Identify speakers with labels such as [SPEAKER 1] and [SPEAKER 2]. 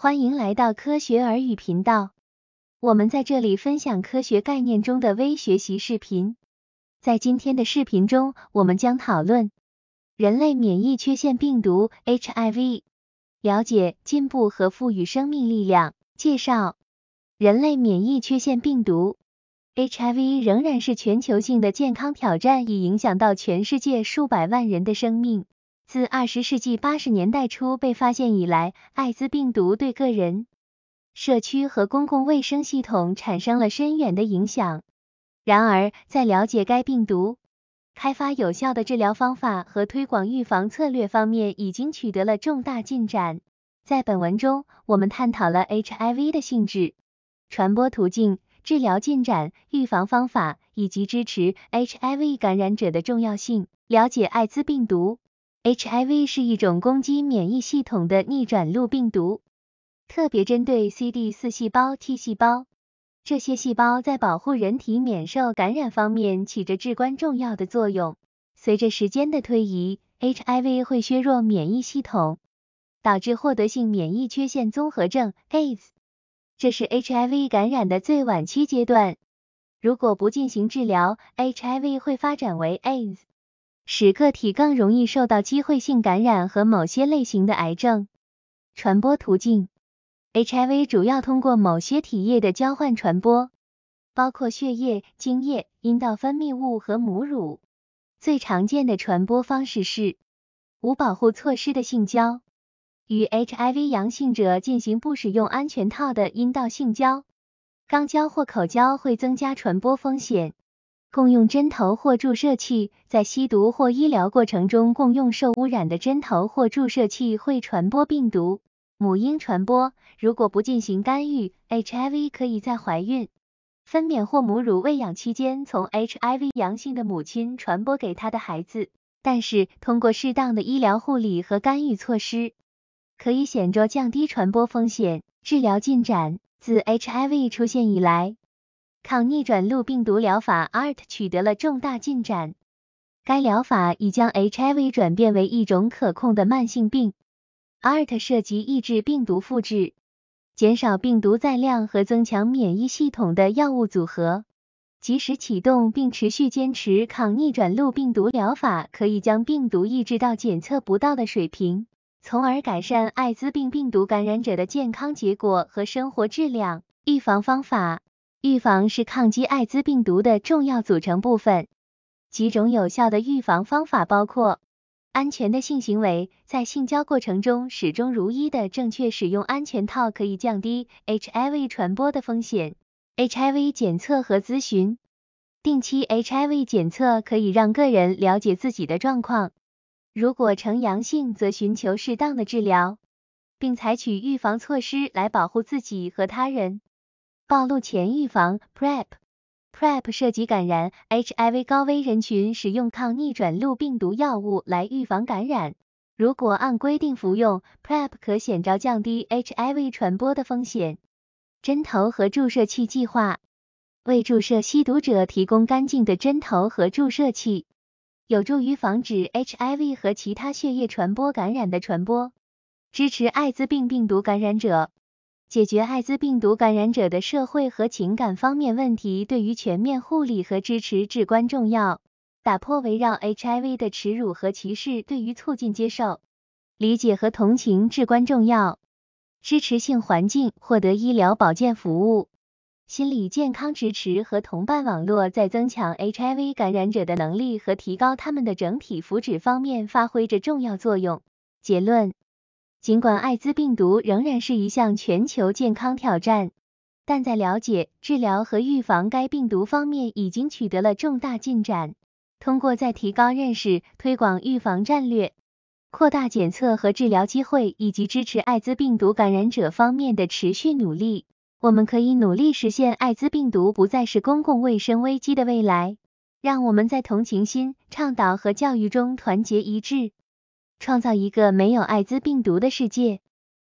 [SPEAKER 1] 欢迎来到科学耳语频道。我们在这里分享科学概念中的微学习视频。在今天的视频中，我们将讨论人类免疫缺陷病毒 （HIV），了解进步和赋予生命力量。介绍：人类免疫缺陷病毒 （HIV） 仍然是全球性的健康挑战，已影响到全世界数百万人的生命。自二十世纪八十年代初被发现以来，艾滋病毒对个人、社区和公共卫生系统产生了深远的影响。然而，在了解该病毒、开发有效的治疗方法和推广预防策略方面，已经取得了重大进展。在本文中，我们探讨了 HIV 的性质、传播途径、治疗进展、预防方法以及支持 HIV 感染者的重要性。了解艾滋病毒。HIV 是一种攻击免疫系统的逆转录病毒，特别针对 CD4 细胞、T 细胞。这些细胞在保护人体免受感染方面起着至关重要的作用。随着时间的推移，HIV 会削弱免疫系统，导致获得性免疫缺陷综合症 （AIDS）。这是 HIV 感染的最晚期阶段。如果不进行治疗，HIV 会发展为 AIDS。使个体更容易受到机会性感染和某些类型的癌症。传播途径，HIV 主要通过某些体液的交换传播，包括血液、精液、阴道分泌物和母乳。最常见的传播方式是无保护措施的性交，与 HIV 阳性者进行不使用安全套的阴道性交、肛交或口交会增加传播风险。共用针头或注射器，在吸毒或医疗过程中共用受污染的针头或注射器会传播病毒。母婴传播，如果不进行干预，HIV 可以在怀孕、分娩或母乳喂养期间从 HIV 阳性的母亲传播给她的孩子。但是，通过适当的医疗护理和干预措施，可以显著降低传播风险。治疗进展，自 HIV 出现以来。抗逆转录病毒疗法 （ART） 取得了重大进展。该疗法已将 HIV 转变为一种可控的慢性病。ART 涉及抑制病毒复制、减少病毒载量和增强免疫系统的药物组合。及时启动并持续坚持抗逆转录病毒疗法，可以将病毒抑制到检测不到的水平，从而改善艾滋病病毒感染者的健康结果和生活质量。预防方法。预防是抗击艾滋病毒的重要组成部分。几种有效的预防方法包括：安全的性行为，在性交过程中始终如一的正确使用安全套可以降低 HIV 传播的风险。HIV 检测和咨询，定期 HIV 检测可以让个人了解自己的状况。如果呈阳性，则寻求适当的治疗，并采取预防措施来保护自己和他人。暴露前预防 （PrEP）PrEP 涉及感染 HIV 高危人群使用抗逆转录病毒药物来预防感染。如果按规定服用 PrEP，可显著降低 HIV 传播的风险。针头和注射器计划为注射吸毒者提供干净的针头和注射器，有助于防止 HIV 和其他血液传播感染的传播。支持艾滋病病毒感染者。解决艾滋病毒感染者的社会和情感方面问题，对于全面护理和支持至关重要。打破围绕 HIV 的耻辱和歧视，对于促进接受、理解和同情至关重要。支持性环境、获得医疗保健服务、心理健康支持和同伴网络，在增强 HIV 感染者的能力和提高他们的整体福祉方面发挥着重要作用。结论。尽管艾滋病毒仍然是一项全球健康挑战，但在了解、治疗和预防该病毒方面已经取得了重大进展。通过在提高认识、推广预防战略、扩大检测和治疗机会以及支持艾滋病毒感染者方面的持续努力，我们可以努力实现艾滋病毒不再是公共卫生危机的未来。让我们在同情心、倡导和教育中团结一致。创造一个没有艾滋病毒的世界。